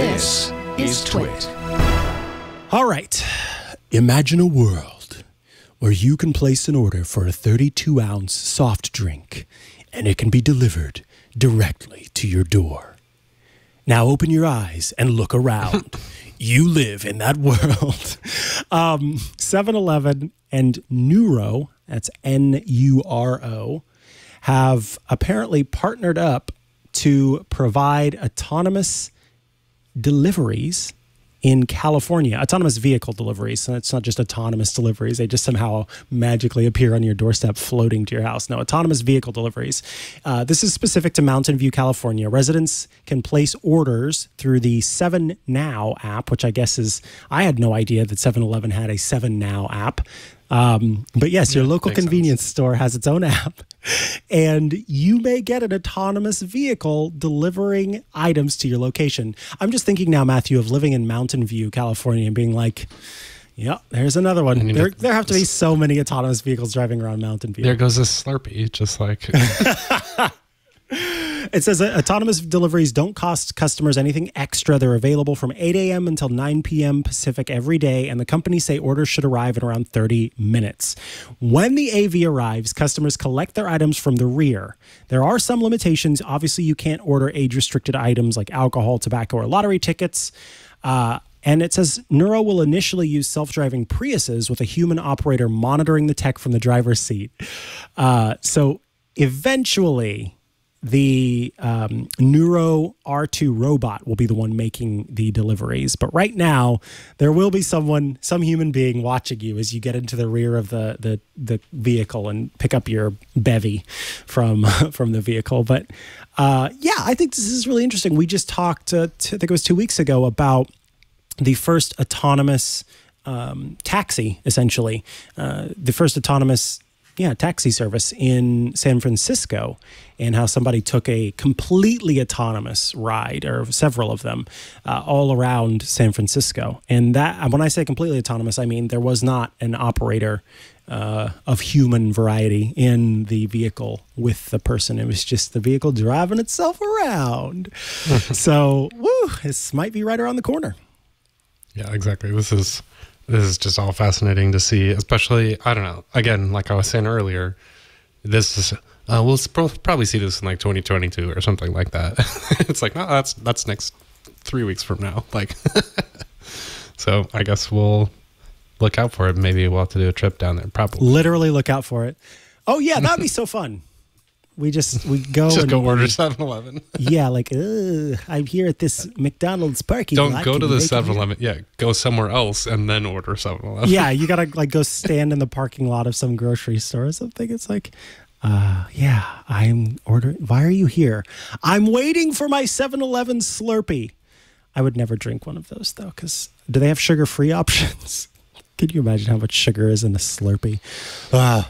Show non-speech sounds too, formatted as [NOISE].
This is Twit. All right. Imagine a world where you can place an order for a 32 ounce soft drink and it can be delivered directly to your door. Now open your eyes and look around. [LAUGHS] you live in that world. Um, 7 um, Eleven and Neuro, that's N U R O, have apparently partnered up to provide autonomous deliveries in California, autonomous vehicle deliveries. And it's not just autonomous deliveries, they just somehow magically appear on your doorstep floating to your house. No, autonomous vehicle deliveries. Uh, this is specific to Mountain View, California. Residents can place orders through the 7 Now app, which I guess is, I had no idea that 7 Eleven had a 7 Now app. Um, but yes, your yeah, local convenience sense. store has its own app and you may get an autonomous vehicle delivering items to your location. I'm just thinking now, Matthew, of living in Mountain View, California, and being like, yeah, there's another one. there, there have to be so many autonomous vehicles driving around Mountain View. There goes a Slurpee, just like. [LAUGHS] [LAUGHS] It says uh, autonomous deliveries don't cost customers anything extra. They're available from 8 a.m. until 9 p.m. Pacific every day, and the company say orders should arrive in around 30 minutes. When the AV arrives, customers collect their items from the rear. There are some limitations. Obviously, you can't order age restricted items like alcohol, tobacco, or lottery tickets. Uh, and it says Neuro will initially use self driving Priuses with a human operator monitoring the tech from the driver's seat. Uh, so eventually, the um, Neuro R2 robot will be the one making the deliveries. But right now, there will be someone, some human being watching you as you get into the rear of the the, the vehicle and pick up your bevy from [LAUGHS] from the vehicle. But uh, yeah, I think this is really interesting. We just talked, uh, I think it was two weeks ago, about the first autonomous um, taxi, essentially, uh, the first autonomous yeah, taxi service in San Francisco and how somebody took a completely autonomous ride or several of them uh, all around San Francisco. And that, uh, when I say completely autonomous, I mean there was not an operator uh, of human variety in the vehicle with the person. It was just the vehicle driving itself around. [LAUGHS] so, woo, this might be right around the corner. Yeah, exactly. This is this is just all fascinating to see, especially, I don't know, again, like I was saying earlier, this is, uh, we'll probably see this in like 2022 or something like that. [LAUGHS] it's like, no, oh, that's, that's next three weeks from now. [LAUGHS] Like, [LAUGHS] so I guess we'll look out for it. Maybe we'll have to do a trip down there. Probably. Literally look out for it. Oh yeah, that'd be so fun we just we go just and, go order 7-Eleven. [LAUGHS] yeah, like I'm here at this McDonald's parking. Don't lot. go Can to the 7-Eleven. Yeah, go somewhere else and then order 7-Eleven. Yeah, you gotta [LAUGHS] like go stand in the parking lot of some grocery store or something. It's like, uh, yeah, I'm ordering. Why are you here? I'm waiting for my 7-Eleven Slurpee. I would never drink one of those though, because do they have sugar-free [LAUGHS] options? Can you imagine how much sugar is in a Slurpee? Uh,